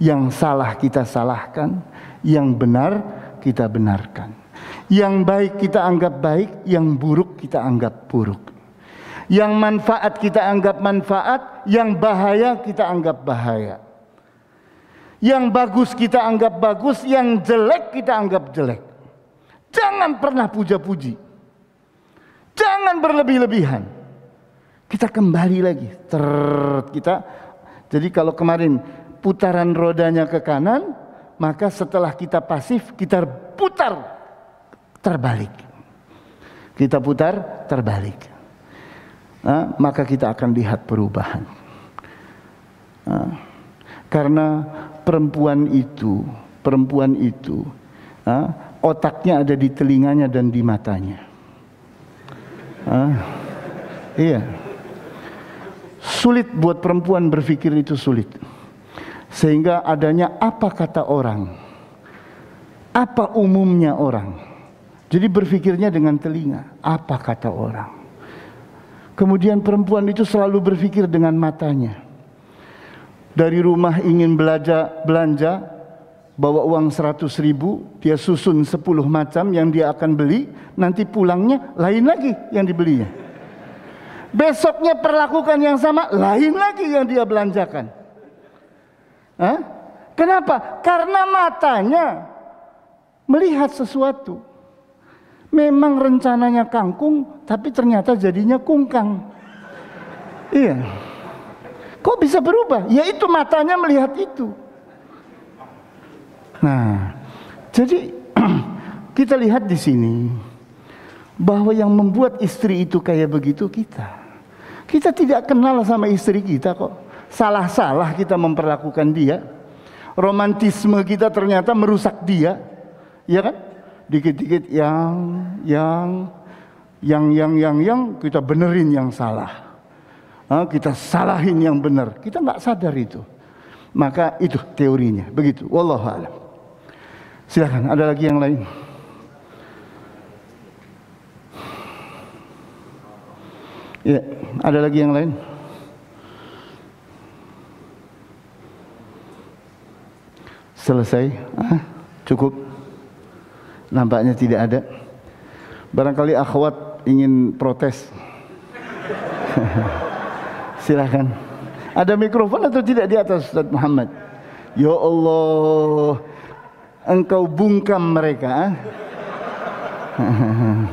Speaker 1: Yang salah kita salahkan, yang benar kita benarkan. Yang baik kita anggap baik, yang buruk kita anggap buruk. Yang manfaat kita anggap manfaat, yang bahaya kita anggap bahaya. Yang bagus kita anggap bagus, yang jelek kita anggap jelek. Jangan pernah puja-puji. Jangan berlebih-lebihan. Kita kembali lagi. Ter kita. Jadi kalau kemarin putaran rodanya ke kanan, maka setelah kita pasif kita putar terbalik. Kita putar terbalik. Nah, maka kita akan lihat perubahan. Nah, karena perempuan itu, perempuan itu, nah, otaknya ada di telinganya dan di matanya. Nah, iya. Sulit buat perempuan berpikir itu sulit. Sehingga adanya apa kata orang. Apa umumnya orang jadi berpikirnya dengan telinga, apa kata orang. Kemudian perempuan itu selalu berpikir dengan matanya. Dari rumah ingin belanja, belanja bawa uang seratus ribu, dia susun sepuluh macam yang dia akan beli, nanti pulangnya lain lagi yang dibelinya. Besoknya perlakukan yang sama, lain lagi yang dia belanjakan. Hah? Kenapa? Karena matanya melihat sesuatu. Memang rencananya kangkung, tapi ternyata jadinya kungkang. Iya. Kok bisa berubah? Ya itu matanya melihat itu. Nah, jadi kita lihat di sini bahwa yang membuat istri itu kayak begitu kita. Kita tidak kenal sama istri kita kok. Salah-salah kita memperlakukan dia. Romantisme kita ternyata merusak dia. Ya kan? dikit-dikit yang yang yang yang yang yang kita benerin yang salah. Ah, kita salahin yang benar. Kita nggak sadar itu. Maka itu teorinya. Begitu. Wallahualam. Silakan, ada lagi yang lain? Ya, ada lagi yang lain? Selesai? Ah, cukup. Nampaknya tidak ada. Barangkali akhwat ingin protes. Silahkan. Ada mikrofon atau tidak di atas Ustaz Muhammad? Ya Allah, engkau bungkam mereka. Ah?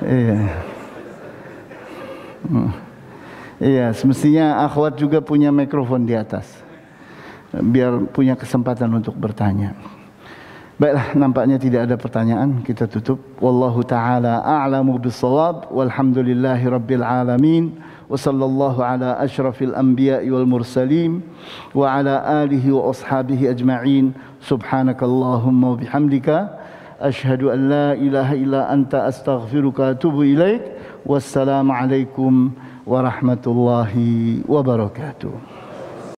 Speaker 1: Iya. Iya, semestinya akhwat juga punya mikrofon di atas. Biar punya kesempatan untuk bertanya. Baiklah, nampaknya tidak ada pertanyaan. Kita tutup. Wallahu ta'ala a'lamu bisawab. Walhamdulillahi rabbil alamin. Wa sallallahu ala ashrafil anbiya wal mursalin. Wa ala alihi wa ashabihi ajma'in. Subhanakallahumma bihamdika. Ashadu an la ilaha illa anta astaghfiruka atubu ilaik. Wassalamu alaikum warahmatullahi wabarakatuh.